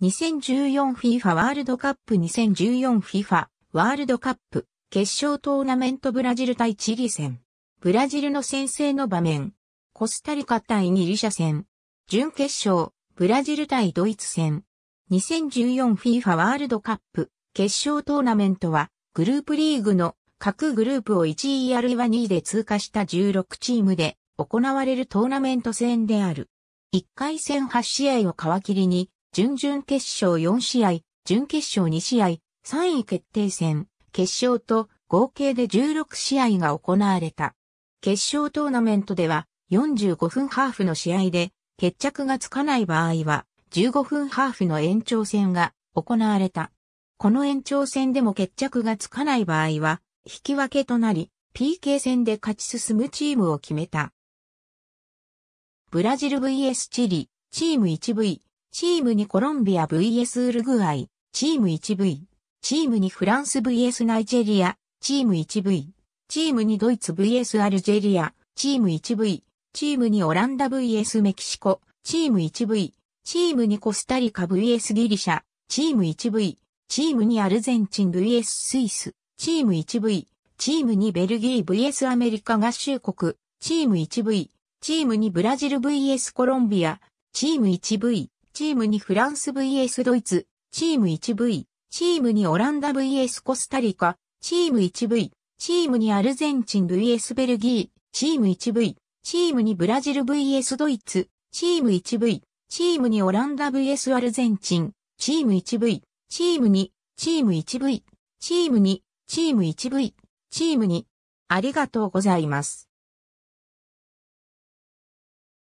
2014FIFA ワールドカップ 2014FIFA ワールドカップ決勝トーナメントブラジル対チリ戦。ブラジルの先制の場面。コスタリカ対ギリシャ戦。準決勝、ブラジル対ドイツ戦。2014FIFA ワールドカップ決勝トーナメントはグループリーグの各グループを1位あるいは2位で通過した16チームで行われるトーナメント戦である。1回戦8試合を皮切りに準々決勝4試合、準決勝2試合、3位決定戦、決勝と合計で16試合が行われた。決勝トーナメントでは45分ハーフの試合で決着がつかない場合は15分ハーフの延長戦が行われた。この延長戦でも決着がつかない場合は引き分けとなり PK 戦で勝ち進むチームを決めた。ブラジル VS チリ、チーム 1V、チームにコロンビア vs ウルグアイ、チーム 1V、チームにフランス vs ナイジェリア、チーム 1V、チームにドイツ vs アルジェリア、チーム 1V、チームにオランダ vs メキシコ、チーム 1V、チームにコスタリカ vs ギリシャ、チーム 1V、チームにアルゼンチン vs スイス、チーム 1V、チームにベルギー vs アメリカ合衆国、チーム 1V、チームにブラジル vs コロンビア、チーム 1V、チーム2フランス VS ドイツ、チーム 1V、チーム2オランダ VS コスタリカ、チーム 1V、チーム2アルゼンチン VS ベルギー、チーム 1V、チーム2ブラジル VS ドイツ、チーム 1V、チーム2オランダ VS アルゼンチン、チーム 1V、チーム2、チーム 1V、チーム2、チーム 1V、チーム2、ありがとうございます。